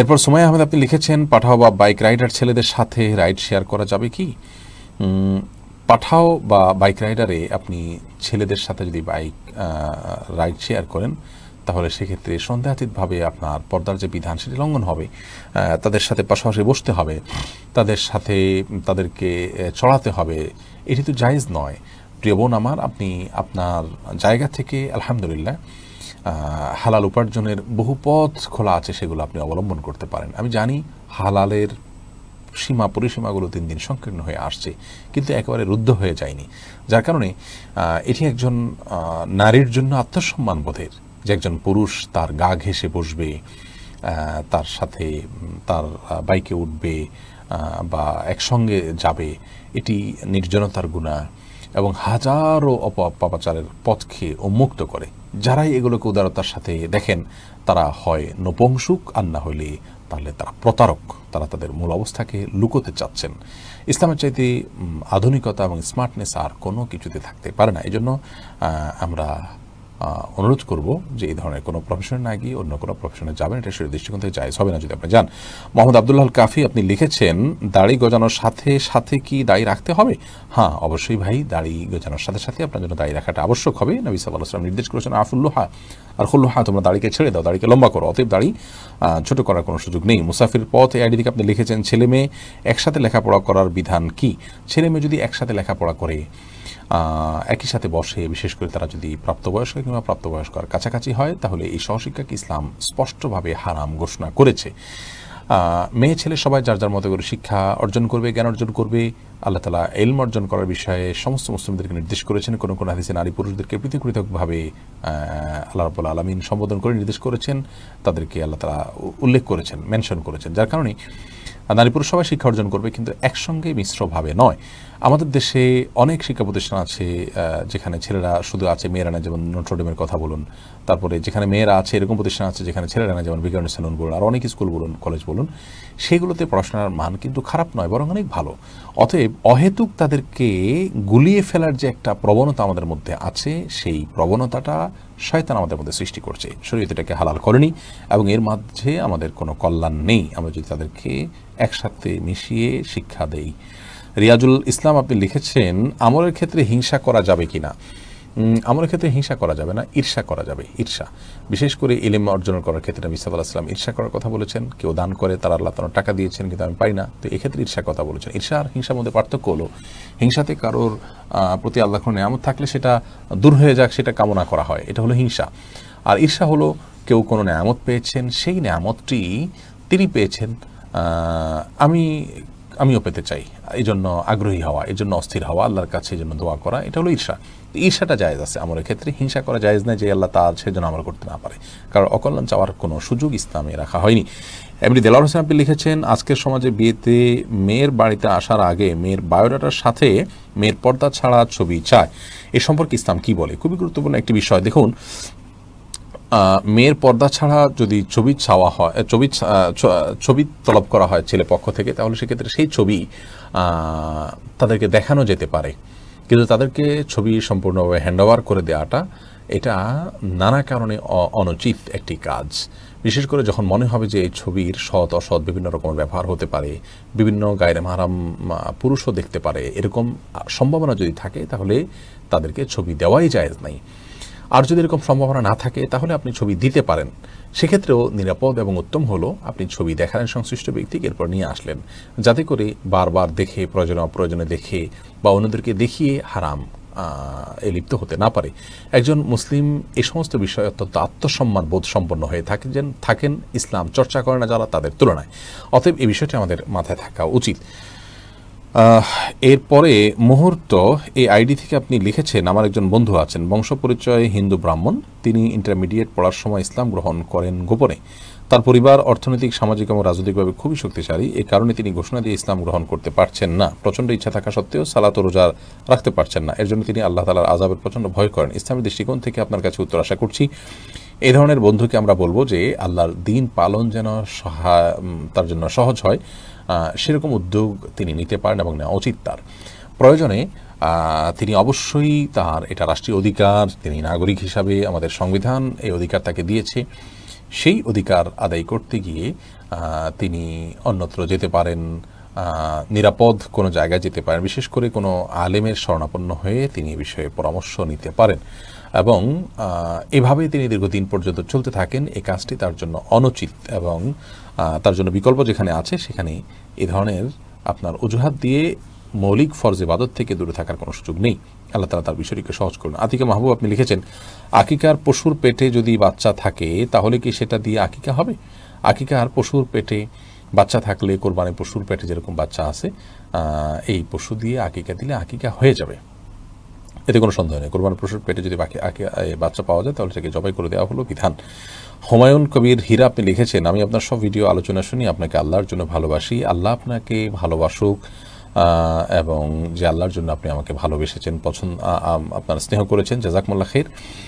এরপর সময় আহমেদ আপনি লিখেছেন পাঠাও বা বাইক রাইডার ছেলেদের সাথে রাইড শেয়ার করা যাবে কি পাঠাও বা বাইক রাইডারে আপনি ছেলেদের সাথে যদি বাইক রাইড শেয়ার করেন তাহলে সেক্ষেত্রে সন্দেহাতীতভাবে আপনার পর্দার যে বিধান সেটি লঙ্ঘন হবে তাদের সাথে পাশাপাশি বসতে হবে তাদের সাথে তাদেরকে চড়াতে হবে এটি তো জায়েজ নয় প্রিয় বোন আমার আপনি আপনার জায়গা থেকে আলহামদুলিল্লাহ হালাল উপার্জনের বহু পথ খোলা আছে সেগুলো আপনি অবলম্বন করতে পারেন আমি জানি হালালের সীমা পরিসীমাগুলো দিন দিন সংকীর্ণ হয়ে আসছে কিন্তু একেবারে রুদ্ধ হয়ে যায়নি যার কারণে এটি একজন নারীর জন্য আত্মসম্মান বোধের যে একজন পুরুষ তার গা ঘেসে বসবে তার সাথে তার বাইকে উঠবে বা একসঙ্গে যাবে এটি নির্জনতার গুণা এবং হাজারো অপ অপাচারের পথকে উন্মুক্ত করে যারাই এগুলোকে উদারতার সাথে দেখেন তারা হয় নপুংসুক আর না হলে তাহলে তারা প্রতারক তারা তাদের মূল অবস্থাকে লুকোতে চাচ্ছেন ইসলামের চাইতে আধুনিকতা এবং স্মার্টনেস আর কোনো কিছুতে থাকতে পারে না এই জন্য আমরা অনুরোধ করব যে এই ধরনের কোনো প্রফেশনে না গিয়ে অন্য কোনো প্রফেশনে যাবেন এটা শরীর দৃষ্টিকোণ থেকে চাইজ হবে না যদি আপনি যান মোহাম্মদ আবদুল্লাহ কাফি আপনি লিখেছেন দাড়ি গজানোর সাথে সাথে কি দায়ী রাখতে হবে হ্যাঁ অবশ্যই ভাই দাড়ি গজানোর সাথে সাথে আপনার জন্য দায়ী রাখাটা আবশ্যক হবে নবী সাল্লাহ আসলাম নির্দেশ করেছেন আফুল্লুহা আর হা তোমরা দাড়িকে ছেড়ে দাও দাড়িকে লম্বা করো অতএব দাড়ি ছোট করার কোনো সুযোগ নেই মুসাফির পথ এই আইডি আপনি লিখেছেন ছেলে মেয়ে একসাথে লেখাপড়া করার বিধান কি ছেলে মেয়ে যদি একসাথে লেখাপড়া করে একই সাথে বসে বিশেষ করে তারা যদি প্রাপ্তবয়স্ক কিংবা প্রাপ্তবয়স্ক আর কাছাকাছি হয় তাহলে এই সহশিক্ষাকে ইসলাম স্পষ্টভাবে হারাম ঘোষণা করেছে মেয়ে ছেলে সবাই যার যার মতো করে শিক্ষা অর্জন করবে জ্ঞান অর্জন করবে আল্লাহ তালা এলম অর্জন করার বিষয়ে সমস্ত মুসলিমদেরকে নির্দেশ করেছেন কোনো কোনো হাদিসে নারী পুরুষদেরকে পৃথক পৃথকভাবে আল্লাহ রবুল্লা আলমিন সম্বোধন করে নির্দেশ করেছেন তাদেরকে আল্লাহ তালা উল্লেখ করেছেন মেনশন করেছেন যার কারণে নারী পুরুষ সবাই শিক্ষা অর্জন করবে কিন্তু একসঙ্গে মিশ্রভাবে নয় আমাদের দেশে অনেক শিক্ষা প্রতিষ্ঠান আছে যেখানে ছেলেরা শুধু আছে মেয়েরা না যেমন নোট্রোডেমের কথা বলুন তারপরে যেখানে মেয়েরা আছে এরকম প্রতিষ্ঠান আছে যেখানে ছেলেরা না যেমন বিজ্ঞান সেলুন বলুন আর অনেক স্কুল বলুন কলেজ বলুন সেগুলোতে পড়াশোনার মান কিন্তু খারাপ নয় বরং অনেক ভালো অতএব অহেতুক তাদেরকে গুলিয়ে ফেলার যে একটা প্রবণতা আমাদের মধ্যে আছে সেই প্রবণতাটা শয়তান আমাদের মধ্যে সৃষ্টি করছে শরীর এটাকে হালাল করেনি এবং এর মাঝে আমাদের কোনো কল্যাণ নেই আমরা যদি তাদেরকে একসাথে মিশিয়ে শিক্ষা দেই রিয়াজুল ইসলাম আপনি লিখেছেন আমলের ক্ষেত্রে হিংসা করা যাবে কি না আমলের ক্ষেত্রে হিংসা করা যাবে না ঈর্ষা করা যাবে ঈর্ষা বিশেষ করে ইলিম অর্জন করার ক্ষেত্রে নবী সাল্লাহ সাল্লাম ঈর্ষা করার কথা বলেছেন কেউ দান করে তারা আল্লাহ তালা টাকা দিয়েছেন কিন্তু আমি পাই না তো এক্ষেত্রে ঈর্ষার কথা বলেছেন ঈর্ষা আর হিংসার মধ্যে পার্থক্য হলো হিংসাতে কারোর প্রতি আল্লাহ কোনো নিয়ামত থাকলে সেটা দূর হয়ে যাক সেটা কামনা করা হয় এটা হলো হিংসা আর ঈর্ষা হলো কেউ কোনো নেয়ামত পেয়েছেন সেই নেয়ামতটি তিনি পেয়েছেন আমি আমিও পেতে চাই এই জন্য আগ্রহী হওয়া এই জন্য অস্থির হওয়া আল্লাহর কাছে এই জন্য দোয়া করা এটা হলো ঈর্ষা ঈর্ষাটা জায়েজ আছে আমার ক্ষেত্রে হিংসা করা জায়েজ নেই যে আল্লাহ তার সে যেন আমার করতে না পারে কারণ অকল্যাণ চাওয়ার কোনো সুযোগ ইসলামে রাখা হয়নি এমনি দেলার হোসেন আপনি লিখেছেন আজকের সমাজে বিয়েতে মেয়ের বাড়িতে আসার আগে মেয়ের বায়োডাটার সাথে মেয়ের পর্দা ছাড়া ছবি চায় এ সম্পর্কে ইসলাম কি বলে খুবই গুরুত্বপূর্ণ একটি বিষয় দেখুন মেয়ের পর্দা ছাড়া যদি ছবি ছাওয়া হয় ছবি ছবি তলব করা হয় ছেলে পক্ষ থেকে তাহলে সেক্ষেত্রে সেই ছবি তাদেরকে দেখানো যেতে পারে কিন্তু তাদেরকে ছবি সম্পূর্ণভাবে হ্যান্ডওভার করে দেওয়াটা এটা নানা কারণে অনুচিত একটি কাজ বিশেষ করে যখন মনে হবে যে এই ছবির সৎ অসৎ বিভিন্ন রকমের ব্যবহার হতে পারে বিভিন্ন গায়ের মারাম পুরুষও দেখতে পারে এরকম সম্ভাবনা যদি থাকে তাহলে তাদেরকে ছবি দেওয়াই যায় নাই আর যদি এরকম সম্ভাবনা না থাকে তাহলে আপনি ছবি দিতে পারেন সেক্ষেত্রেও নিরাপদ এবং উত্তম হলো আপনি ছবি দেখালেন সংশ্লিষ্ট ব্যক্তিকে এরপর নিয়ে আসলেন যাতে করে বারবার দেখে প্রয়োজনে অপ্রয়োজনে দেখে বা অন্যদেরকে দেখিয়ে হারাম এ লিপ্ত হতে না পারে একজন মুসলিম এ সমস্ত বিষয়ে অত্যন্ত আত্মসম্মান বোধ সম্পন্ন হয়ে থাকেন থাকেন ইসলাম চর্চা করে না যারা তাদের তুলনায় অতএব এই বিষয়টি আমাদের মাথায় থাকা উচিত এরপরে মুহূর্ত এই আইডি থেকে আপনি লিখেছেন আমার একজন বন্ধু আছেন বংশ পরিচয় হিন্দু ব্রাহ্মণ তিনি ইন্টারমিডিয়েট পড়ার সময় ইসলাম গ্রহণ করেন গোপনে তার পরিবার অর্থনৈতিক সামাজিক এবং রাজনৈতিকভাবে খুবই শক্তিশালী এ কারণে তিনি ঘোষণা দিয়ে ইসলাম গ্রহণ করতে পারছেন না প্রচণ্ড ইচ্ছা থাকা সত্ত্বেও সালাত রোজা রাখতে পারছেন না এর জন্য তিনি আল্লাহ তালার আজাবের প্রচণ্ড ভয় করেন ইসলামের দৃষ্টিকোণ থেকে আপনার কাছে উত্তর আশা করছি এ ধরনের বন্ধুকে আমরা বলবো যে আল্লাহর দিন পালন যেন সহা তার জন্য সহজ হয় সেরকম উদ্যোগ তিনি নিতে পারেন এবং নেওয়া উচিত তার প্রয়োজনে তিনি অবশ্যই তার এটা রাষ্ট্রীয় অধিকার তিনি নাগরিক হিসাবে আমাদের সংবিধান এই অধিকার তাকে দিয়েছে সেই অধিকার আদায় করতে গিয়ে তিনি অন্যত্র যেতে পারেন নিরাপদ কোনো জায়গায় যেতে পারেন বিশেষ করে কোনো আলেমের স্মরণাপন্ন হয়ে তিনি এ বিষয়ে পরামর্শ নিতে পারেন এবং এভাবে তিনি দীর্ঘদিন পর্যন্ত চলতে থাকেন এই কাজটি তার জন্য অনুচিত এবং তার জন্য বিকল্প যেখানে আছে সেখানে এ ধরনের আপনার অজুহাত দিয়ে মৌলিক ফরজে বাদত থেকে দূরে থাকার কোনো সুযোগ নেই আল্লাহ তালা তার বিষয়টিকে সহজ করুন আতিকা মাহবুব আপনি লিখেছেন আকিকার পশুর পেটে যদি বাচ্চা থাকে তাহলে কি সেটা দিয়ে আকিকা হবে আকিকা আর পশুর পেটে বাচ্চা থাকলে কোরবানি পশুর পেটে যেরকম বাচ্চা আছে এই পশু দিয়ে আকিকা দিলে আকিকা হয়ে যাবে এতে কোনো সন্দেহ নেই কোরবানি পশুর পেটে যদি বাকি বাচ্চা পাওয়া যায় তাহলে সেটাকে জবাই করে দেওয়া হলো বিধান হুমায়ুন কবির হীরা আপনি লিখেছেন আমি আপনার সব ভিডিও আলোচনা শুনি আপনাকে আল্লাহর জন্য ভালোবাসি আল্লাহ আপনাকে ভালোবাসুক এবং যে আল্লাহর জন্য আপনি আমাকে ভালোবেসেছেন পছন্দ আপনার স্নেহ করেছেন জাজাকমুল্লা খের